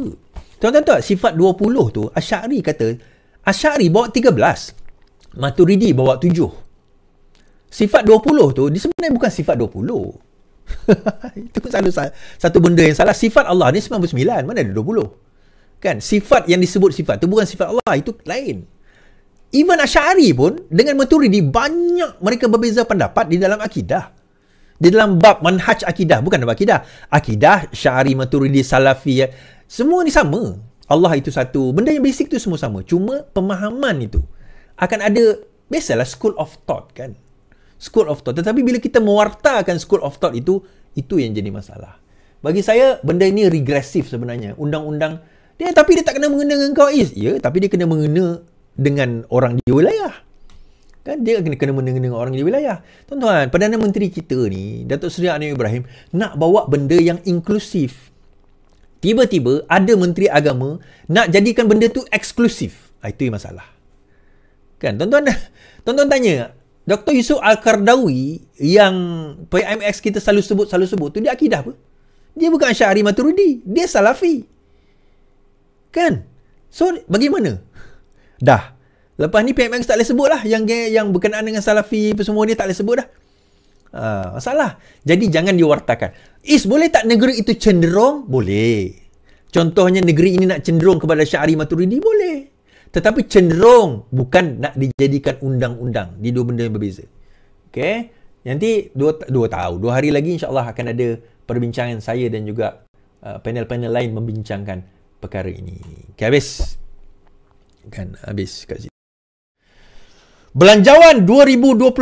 tuan-tuan tahu sifat 20 tu asy'ari kata asy'ari bawa 13 maturidi bawa 7 Sifat 20 tu, dia sebenarnya bukan sifat itu pun kan satu satu benda yang salah sifat Allah ni 99 mana ada 20 kan sifat yang disebut sifat tu bukan sifat Allah itu lain even Asy'ari pun dengan Maturidi banyak mereka berbeza pendapat di dalam akidah di dalam bab manhaj akidah bukan bab akidah akidah Syari Maturidi Salafi ya, semua ni sama Allah itu satu benda yang basic tu semua sama cuma pemahaman itu akan ada biasalah school of thought kan school of thought. Tetapi bila kita mewartakan school of thought itu, itu yang jadi masalah. Bagi saya, benda ini regresif sebenarnya. Undang-undang, dia tapi dia tak kena mengena dengan kau is. Ya, tapi dia kena mengena dengan orang di wilayah. Kan dia kena kena mengena dengan orang di wilayah. Tuan-tuan, Perdana Menteri kita ni, Datuk Seri Anwar Ibrahim, nak bawa benda yang inklusif. Tiba-tiba ada Menteri Agama nak jadikan benda tu eksklusif. Ah, itu yang masalah. Kan, tuan-tuan, tuan-tuan tanya, Dr. Yusuf Al-Kardawi yang PMX kita selalu sebut selalu sebut tu dia akidah apa? Dia bukan Syahri Maturidi, dia Salafi. Kan? So bagaimana? Dah. Lepas ni PMX tak boleh sebut lah yang yang berkenaan dengan Salafi apa semua ni tak boleh sebut dah. Uh, ah, salah. Jadi jangan diwartakan. Is boleh tak negeri itu cenderung? Boleh. Contohnya negeri ini nak cenderung kepada Syahri Maturidi? Boleh tetapi cenderung bukan nak dijadikan undang-undang di dua benda yang berbeza. Okey. Nanti dua dua tahun, dua hari lagi insyaallah akan ada perbincangan saya dan juga uh, panel-panel lain membincangkan perkara ini. Okay, habis. Kan habis kat situ. Belanjawan 2025.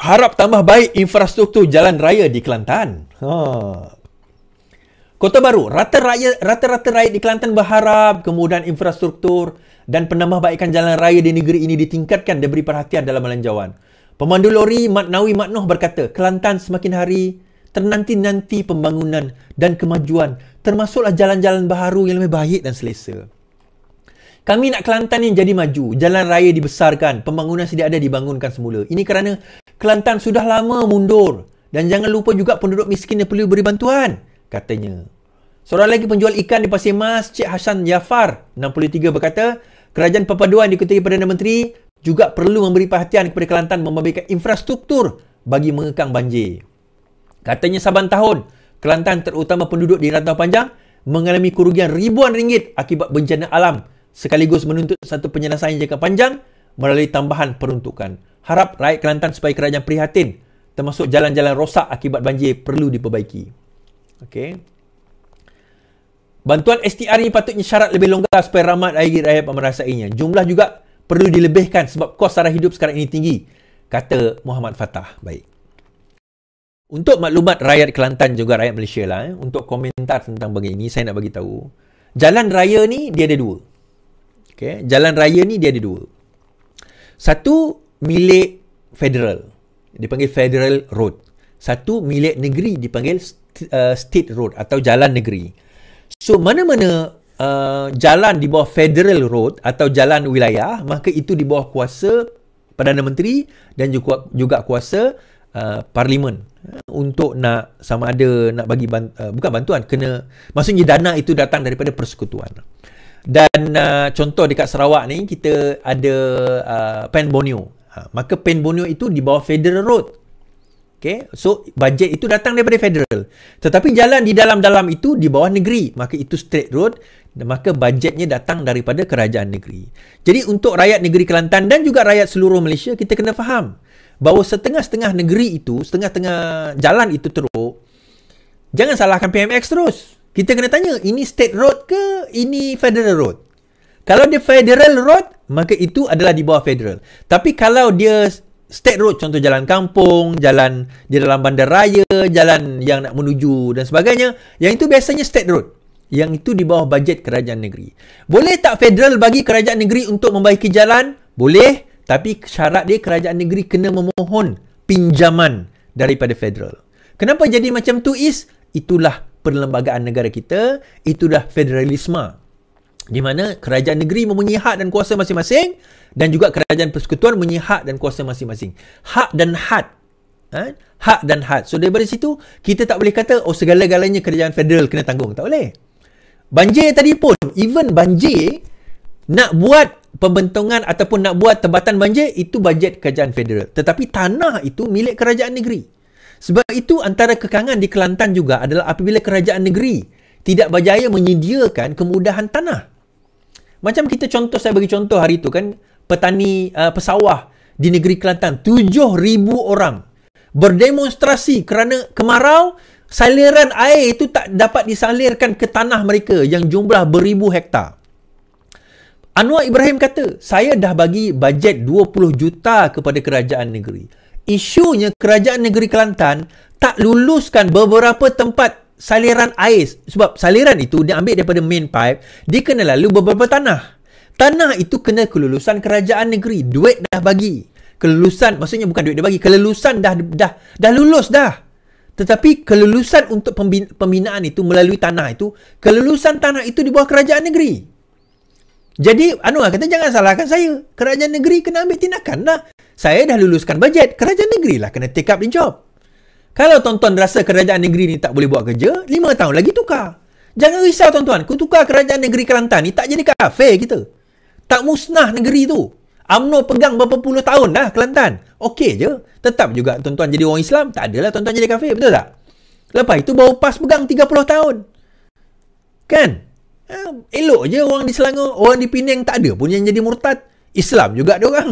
Harap tambah baik infrastruktur jalan raya di Kelantan. Ha. Kota Baru, rata raya, rata-rata rakyat di Kelantan berharap kemudahan infrastruktur dan penambahbaikan jalan raya di negeri ini ditingkatkan dan beri perhatian dalam melanjawan. Pemandu lori Mat Nawi Mat Noh berkata, Kelantan semakin hari ternanti-nanti pembangunan dan kemajuan termasuklah jalan-jalan baharu yang lebih baik dan selesa. Kami nak Kelantan yang jadi maju, jalan raya dibesarkan, pembangunan sedia ada dibangunkan semula. Ini kerana Kelantan sudah lama mundur dan jangan lupa juga penduduk miskin yang perlu beri bantuan katanya. Seorang lagi penjual ikan di Pasir Mas, Cik Hasan Jafar, 63 berkata, kerajaan perpaduan dikutipi Perdana Menteri juga perlu memberi perhatian kepada Kelantan membabitkan infrastruktur bagi mengekang banjir. Katanya saban tahun, Kelantan terutama penduduk di rantau panjang mengalami kerugian ribuan ringgit akibat bencana alam sekaligus menuntut satu penyelesaian jangka panjang melalui tambahan peruntukan. Harap rakyat Kelantan supaya kerajaan prihatin termasuk jalan-jalan rosak akibat banjir perlu diperbaiki. Okey, Bantuan STR ini patutnya syarat lebih longgar supaya ramai lagi rakyat merasainya. Jumlah juga perlu dilebihkan sebab kos sara hidup sekarang ini tinggi. Kata Muhammad Fatah. Baik. Untuk maklumat rakyat Kelantan juga rakyat Malaysia lah. Eh, untuk komentar tentang bagi ini, saya nak bagi tahu. Jalan raya ni dia ada dua. Okey, Jalan raya ni dia ada dua. Satu, milik federal. Dipanggil federal road. Satu milik negeri dipanggil uh, state road atau jalan negeri. So mana-mana uh, jalan di bawah federal road atau jalan wilayah, maka itu di bawah kuasa Perdana Menteri dan juga juga kuasa uh, parlimen untuk nak sama ada nak bagi bant- uh, bukan bantuan kena maksudnya dana itu datang daripada persekutuan. Dan uh, contoh dekat Sarawak ni kita ada uh, Pen Borneo. Ha, maka Pen Borneo itu di bawah Federal Road. Okay, so budget itu datang daripada federal. Tetapi jalan di dalam-dalam itu di bawah negeri. Maka itu straight road. Maka budgetnya datang daripada kerajaan negeri. Jadi untuk rakyat negeri Kelantan dan juga rakyat seluruh Malaysia, kita kena faham bahawa setengah-setengah negeri itu, setengah-setengah jalan itu teruk, jangan salahkan PMX terus. Kita kena tanya, ini state road ke ini federal road? Kalau dia federal road, maka itu adalah di bawah federal. Tapi kalau dia state road contoh jalan kampung, jalan di dalam bandar raya, jalan yang nak menuju dan sebagainya, yang itu biasanya state road. Yang itu di bawah bajet kerajaan negeri. Boleh tak federal bagi kerajaan negeri untuk membaiki jalan? Boleh, tapi syarat dia kerajaan negeri kena memohon pinjaman daripada federal. Kenapa jadi macam tu is? Itulah perlembagaan negara kita, itulah federalisme di mana kerajaan negeri mempunyai hak dan kuasa masing-masing dan juga kerajaan persekutuan mempunyai hak dan kuasa masing-masing. Hak dan had. Ha? Hak dan had. So daripada situ, kita tak boleh kata oh segala-galanya kerajaan federal kena tanggung. Tak boleh. Banjir tadi pun, even banjir nak buat pembentungan ataupun nak buat tebatan banjir, itu bajet kerajaan federal. Tetapi tanah itu milik kerajaan negeri. Sebab itu antara kekangan di Kelantan juga adalah apabila kerajaan negeri tidak berjaya menyediakan kemudahan tanah. Macam kita contoh, saya bagi contoh hari itu kan, petani uh, pesawah di negeri Kelantan, 7,000 orang berdemonstrasi kerana kemarau, saliran air itu tak dapat disalirkan ke tanah mereka yang jumlah beribu hektar. Anwar Ibrahim kata, saya dah bagi bajet 20 juta kepada kerajaan negeri. Isunya kerajaan negeri Kelantan tak luluskan beberapa tempat saliran air sebab saliran itu dia ambil daripada main pipe dia kena lalu beberapa tanah tanah itu kena kelulusan kerajaan negeri duit dah bagi kelulusan maksudnya bukan duit dia bagi kelulusan dah dah dah, lulus dah tetapi kelulusan untuk pembinaan itu melalui tanah itu kelulusan tanah itu di bawah kerajaan negeri jadi Anwar lah, kata jangan salahkan saya kerajaan negeri kena ambil tindakan lah saya dah luluskan bajet kerajaan negeri lah kena take up the job kalau tuan-tuan rasa kerajaan negeri ni tak boleh buat kerja, 5 tahun lagi tukar. Jangan risau tuan-tuan, tukar kerajaan negeri Kelantan ni tak jadi kafe kita. Tak musnah negeri tu. UMNO pegang berapa puluh tahun dah Kelantan. Okey je. Tetap juga tuan-tuan jadi orang Islam, tak adalah tuan-tuan jadi kafe, betul tak? Lepas itu baru PAS pegang 30 tahun. Kan? Eh, elok je orang di Selangor, orang di Pinang tak ada pun yang jadi murtad. Islam juga dia orang.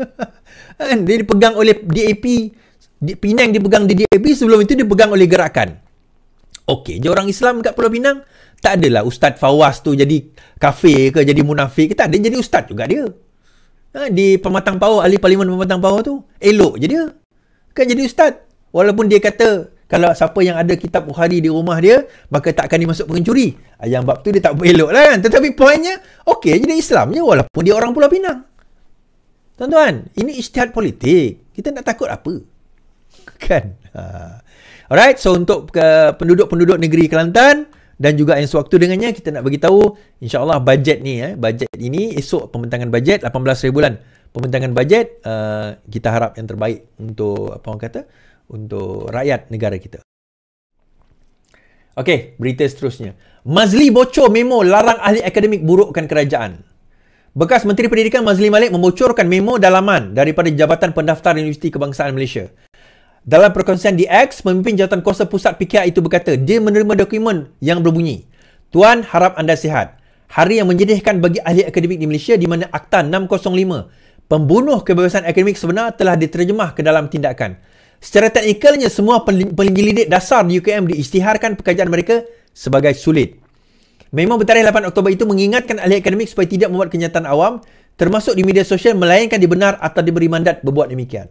Kan dia dipegang oleh DAP di, Pinang dipegang di DAP sebelum itu dipegang oleh gerakan. Okey, dia orang Islam kat Pulau Pinang, tak adalah Ustaz Fawaz tu jadi kafir ke jadi munafik ke, tak ada. Jadi Ustaz juga dia. Ha, di Pematang Power, ahli parlimen Pematang Power tu, elok je dia. Kan jadi Ustaz. Walaupun dia kata, kalau siapa yang ada kitab Bukhari di rumah dia, maka tak akan dimasuk pencuri. Yang bab tu dia tak elok lah kan. Tetapi poinnya, okey, jadi Islam je walaupun dia orang Pulau Pinang. Tuan-tuan, ini isytihad politik. Kita nak takut apa? kan uh. alright so untuk uh, penduduk-penduduk negeri Kelantan dan juga yang sewaktu dengannya kita nak bagi tahu insyaallah bajet ni eh bajet ini esok pembentangan bajet 18 bulan pembentangan bajet uh, eh, kita harap yang terbaik untuk apa orang kata untuk rakyat negara kita Okay, berita seterusnya. Mazli bocor memo larang ahli akademik burukkan kerajaan. Bekas Menteri Pendidikan Mazli Malik membocorkan memo dalaman daripada Jabatan Pendaftar Universiti Kebangsaan Malaysia. Dalam perkongsian di X, pemimpin jawatan kuasa pusat PKR itu berkata dia menerima dokumen yang berbunyi. Tuan, harap anda sihat. Hari yang menjadikan bagi ahli akademik di Malaysia di mana Akta 605, pembunuh kebebasan akademik sebenar telah diterjemah ke dalam tindakan. Secara teknikalnya, semua penyelidik dasar di UKM diisytiharkan pekerjaan mereka sebagai sulit. Memang bertarikh 8 Oktober itu mengingatkan ahli akademik supaya tidak membuat kenyataan awam termasuk di media sosial melainkan dibenar atau diberi mandat berbuat demikian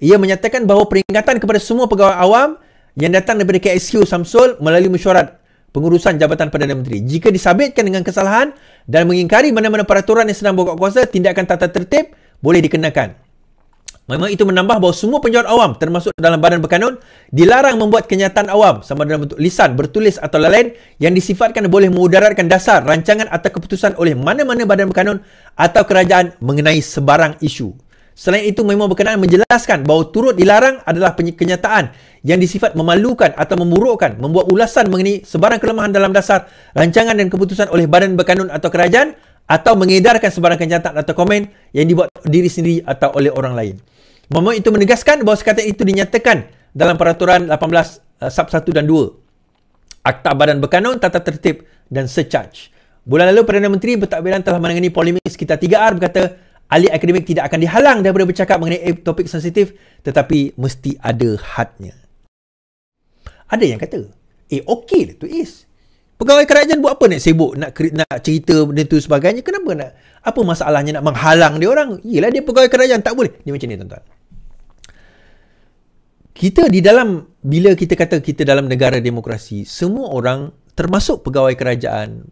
ia menyatakan bahawa peringatan kepada semua pegawai awam yang datang daripada KSU Samsul melalui mesyuarat pengurusan Jabatan Perdana Menteri. Jika disabitkan dengan kesalahan dan mengingkari mana-mana peraturan yang sedang berkuat kuasa, tindakan tata tertib boleh dikenakan. Memang itu menambah bahawa semua penjawat awam termasuk dalam badan berkanun dilarang membuat kenyataan awam sama dalam bentuk lisan, bertulis atau lain-lain yang disifatkan boleh memudaratkan dasar, rancangan atau keputusan oleh mana-mana badan berkanun atau kerajaan mengenai sebarang isu. Selain itu, Maimun berkenaan menjelaskan bahawa turut dilarang adalah kenyataan yang disifat memalukan atau memburukkan, membuat ulasan mengenai sebarang kelemahan dalam dasar, rancangan dan keputusan oleh badan berkanun atau kerajaan atau mengedarkan sebarang kenyataan atau komen yang dibuat diri sendiri atau oleh orang lain. Maimun itu menegaskan bahawa sekatan itu dinyatakan dalam peraturan 18 sub 1 dan 2. Akta Badan Berkanun, Tata Tertib dan Secharge. Bulan lalu, Perdana Menteri bertakbiran telah menangani polemik sekitar 3R berkata, ahli akademik tidak akan dihalang daripada bercakap mengenai eh, topik sensitif tetapi mesti ada hadnya. Ada yang kata, eh okey lah tu is. Pegawai kerajaan buat apa nak sibuk nak nak cerita benda tu sebagainya? Kenapa nak? Apa masalahnya nak menghalang dia orang? Yelah dia pegawai kerajaan tak boleh. Dia macam ni tuan-tuan. Kita di dalam bila kita kata kita dalam negara demokrasi, semua orang termasuk pegawai kerajaan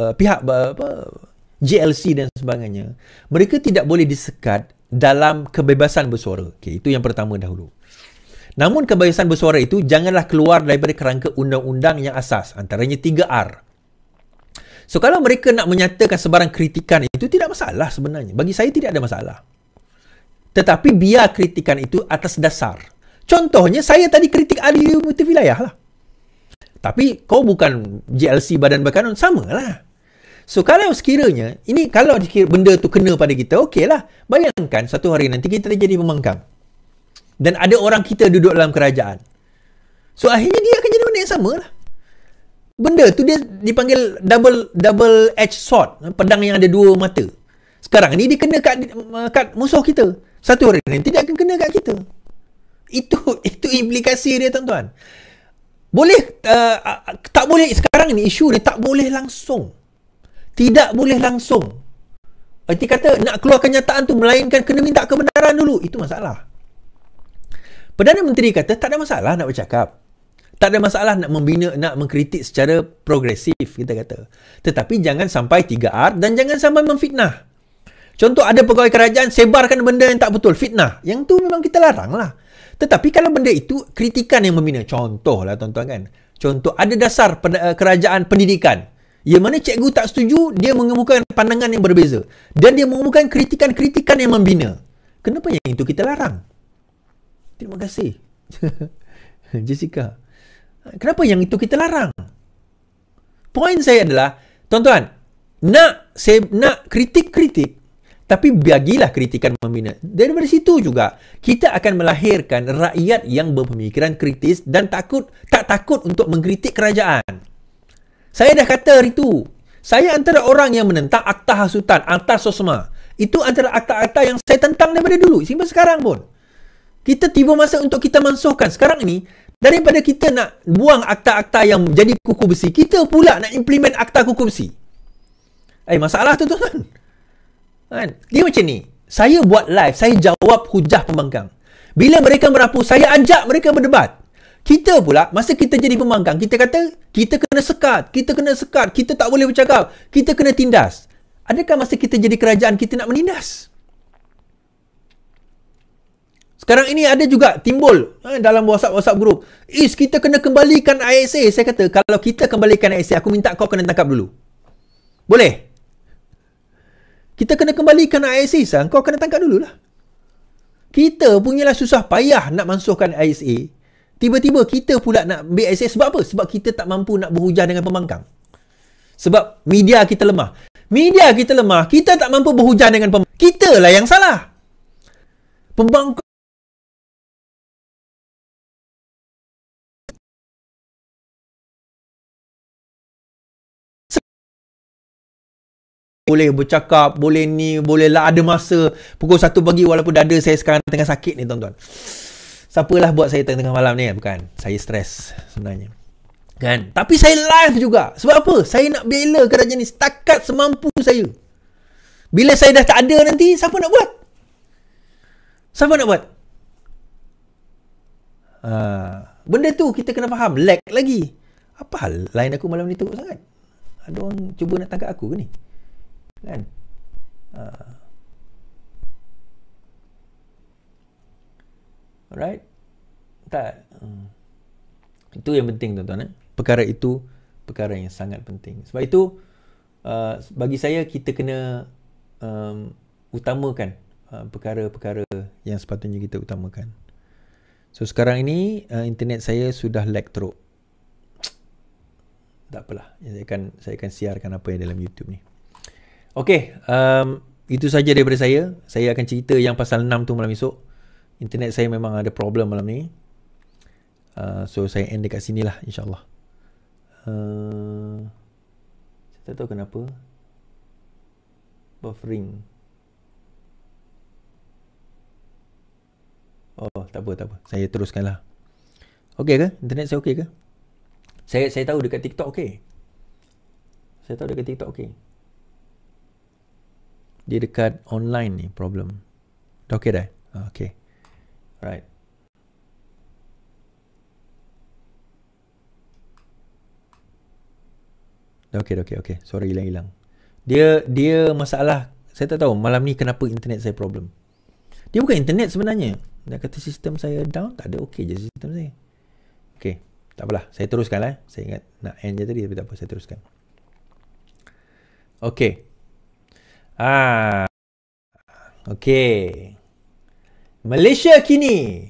uh, pihak apa uh, JLC dan sebagainya, mereka tidak boleh disekat dalam kebebasan bersuara. Okay, itu yang pertama dahulu. Namun kebebasan bersuara itu janganlah keluar daripada kerangka undang-undang yang asas. Antaranya 3R. So kalau mereka nak menyatakan sebarang kritikan itu tidak masalah sebenarnya. Bagi saya tidak ada masalah. Tetapi biar kritikan itu atas dasar. Contohnya saya tadi kritik ahli multi wilayah lah. Tapi kau bukan JLC badan berkanun. Sama lah. So kalau sekiranya ini kalau dikira benda tu kena pada kita, okeylah. Bayangkan satu hari nanti kita jadi pembangkang. Dan ada orang kita duduk dalam kerajaan. So akhirnya dia akan jadi benda yang sama Benda tu dia dipanggil double double edge sword. Pedang yang ada dua mata. Sekarang ni dia kena kat, uh, kat musuh kita. Satu hari nanti dia akan kena kat kita. Itu itu implikasi dia tuan-tuan. Boleh, uh, uh, tak boleh sekarang ni isu dia tak boleh langsung tidak boleh langsung. Erti kata nak keluarkan nyataan tu melainkan kena minta kebenaran dulu. Itu masalah. Perdana Menteri kata tak ada masalah nak bercakap. Tak ada masalah nak membina, nak mengkritik secara progresif, kita kata. Tetapi jangan sampai 3R dan jangan sampai memfitnah. Contoh ada pegawai kerajaan sebarkan benda yang tak betul, fitnah. Yang tu memang kita larang lah. Tetapi kalau benda itu kritikan yang membina, contoh lah tuan-tuan kan. Contoh ada dasar kerajaan pendidikan, yang mana cikgu tak setuju, dia mengemukakan pandangan yang berbeza. Dan dia mengemukakan kritikan-kritikan yang membina. Kenapa yang itu kita larang? Terima kasih. Jessica. Kenapa yang itu kita larang? Poin saya adalah, tuan-tuan, nak, saya nak kritik-kritik, tapi bagilah kritikan membina. Dan dari situ juga, kita akan melahirkan rakyat yang berpemikiran kritis dan takut tak takut untuk mengkritik kerajaan. Saya dah kata hari tu. Saya antara orang yang menentang akta hasutan, akta sosma. Itu antara akta-akta yang saya tentang daripada dulu. Sampai sekarang pun. Kita tiba masa untuk kita mansuhkan. Sekarang ni, daripada kita nak buang akta-akta yang jadi kuku besi, kita pula nak implement akta kuku besi. Eh, masalah tu tuan. Kan? Dia macam ni. Saya buat live, saya jawab hujah pembangkang. Bila mereka merapu, saya ajak mereka berdebat. Kita pula masa kita jadi pemanggang kita kata kita kena sekat, kita kena sekat, kita tak boleh bercakap, kita kena tindas. Adakah masa kita jadi kerajaan kita nak menindas? Sekarang ini ada juga timbul eh, dalam WhatsApp-WhatsApp group. Is kita kena kembalikan ISA. Saya kata kalau kita kembalikan ISA, aku minta kau kena tangkap dulu. Boleh? Kita kena kembalikan ISA, sah? kau kena tangkap dululah. Kita punyalah susah payah nak mansuhkan ISA. Tiba-tiba kita pula nak ambil akses sebab apa? Sebab kita tak mampu nak berhujah dengan pembangkang. Sebab media kita lemah. Media kita lemah. Kita tak mampu berhujah dengan pembangkang. Kita lah yang salah. Pembangkang. boleh bercakap, boleh ni, boleh lah ada masa pukul satu pagi walaupun dada saya sekarang tengah sakit ni tuan-tuan. Siapalah buat saya tengah-tengah malam ni kan? Bukan Saya stres sebenarnya Kan Tapi saya live juga Sebab apa Saya nak bela kerajaan ni Setakat semampu saya Bila saya dah tak ada nanti Siapa nak buat Siapa nak buat uh, Benda tu kita kena faham Lag lagi Apa hal Line aku malam ni teruk sangat Ada orang cuba nak tangkap aku ke ni Kan uh, Alright? Tak. Hmm. Itu yang penting tuan-tuan. Eh? Perkara itu perkara yang sangat penting. Sebab itu uh, bagi saya kita kena um, utamakan uh, perkara-perkara yang sepatutnya kita utamakan. So sekarang ini uh, internet saya sudah lag teruk. Tak apalah. Saya akan saya akan siarkan apa yang dalam YouTube ni. Okay, um, itu saja daripada saya. Saya akan cerita yang pasal 6 tu malam esok internet saya memang ada problem malam ni. Uh, so saya end dekat sini lah insyaAllah. Uh, saya tak tahu kenapa. Buffering. Oh, tak apa, tak apa. Saya teruskanlah. Okey ke? Internet saya okey ke? Saya saya tahu dekat TikTok okey. Saya tahu dekat TikTok okey. Dia dekat online ni problem. Dah okey dah? Ah, okey right okay okay okay suara hilang hilang dia dia masalah saya tak tahu malam ni kenapa internet saya problem dia bukan internet sebenarnya dia kata sistem saya down tak ada okay je sistem saya okay tak apalah saya teruskan lah eh. saya ingat nak end je tadi tapi tak apa saya teruskan okay ah okay Malaysia kini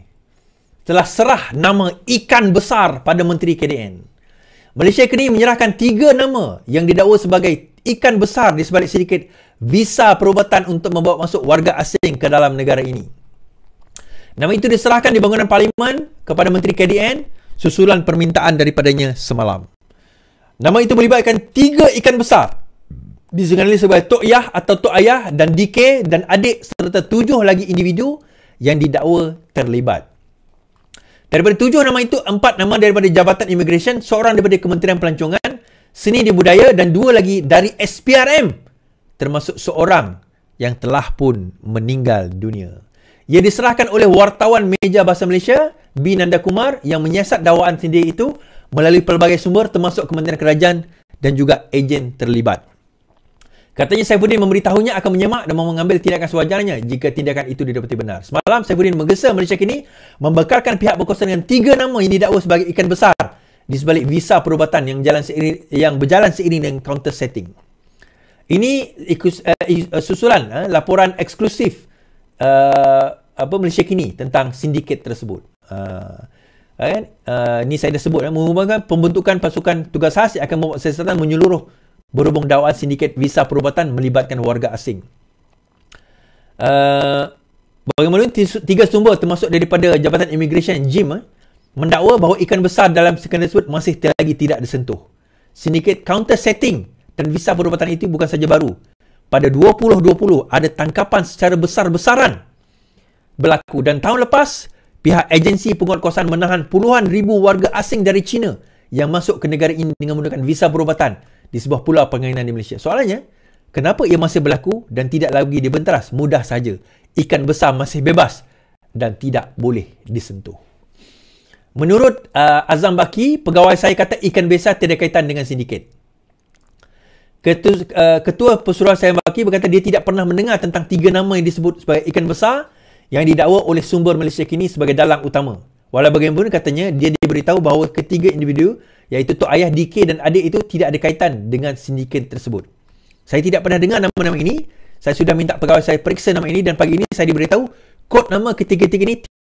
telah serah nama ikan besar pada Menteri KDN. Malaysia kini menyerahkan tiga nama yang didakwa sebagai ikan besar di sebalik sedikit visa perubatan untuk membawa masuk warga asing ke dalam negara ini. Nama itu diserahkan di bangunan parlimen kepada Menteri KDN susulan permintaan daripadanya semalam. Nama itu melibatkan tiga ikan besar disengali sebagai Tok Yah atau Tok Ayah dan DK dan adik serta tujuh lagi individu yang didakwa terlibat. Daripada tujuh nama itu, empat nama daripada Jabatan Immigration, seorang daripada Kementerian Pelancongan, Seni dan Budaya dan dua lagi dari SPRM termasuk seorang yang telah pun meninggal dunia. Ia diserahkan oleh wartawan Meja Bahasa Malaysia, B. Nanda Kumar yang menyiasat dakwaan sendiri itu melalui pelbagai sumber termasuk Kementerian Kerajaan dan juga ejen terlibat. Katanya Saifuddin memberitahunya akan menyemak dan mengambil tindakan sewajarnya jika tindakan itu didapati benar. Semalam Saifuddin menggesa Malaysia kini membekalkan pihak berkuasa dengan tiga nama yang didakwa sebagai ikan besar di sebalik visa perubatan yang, jalan seiring, yang berjalan seiring dengan counter setting. Ini ikus, uh, eh, eh, susulan uh, laporan eksklusif uh, apa Malaysia kini tentang sindiket tersebut. Uh, uh, ini saya dah sebut uh, menghubungkan pembentukan pasukan tugas khas akan membuat sesatan menyeluruh berhubung dakwaan sindiket visa perubatan melibatkan warga asing. Uh, bagaimana tiga sumber termasuk daripada Jabatan Immigration Jim eh, mendakwa bahawa ikan besar dalam skandal tersebut masih lagi tidak disentuh. Sindiket counter setting dan visa perubatan itu bukan saja baru. Pada 2020 ada tangkapan secara besar-besaran berlaku dan tahun lepas pihak agensi penguatkuasaan menahan puluhan ribu warga asing dari China yang masuk ke negara ini dengan menggunakan visa perubatan di sebuah pulau penganinan di Malaysia. Soalannya, kenapa ia masih berlaku dan tidak lagi dibenteras? Mudah saja. Ikan besar masih bebas dan tidak boleh disentuh. Menurut uh, Azam Baki, pegawai saya kata ikan besar tidak kaitan dengan sindiket. Ketua, uh, ketua pesuruhan saya Baki berkata dia tidak pernah mendengar tentang tiga nama yang disebut sebagai ikan besar yang didakwa oleh sumber Malaysia kini sebagai dalang utama. Walau bagaimanapun katanya dia diberitahu bahawa ketiga individu iaitu Tok Ayah DK dan adik itu tidak ada kaitan dengan sindiket tersebut. Saya tidak pernah dengar nama-nama ini. Saya sudah minta pegawai saya periksa nama ini dan pagi ini saya diberitahu kod nama ketiga-tiga ini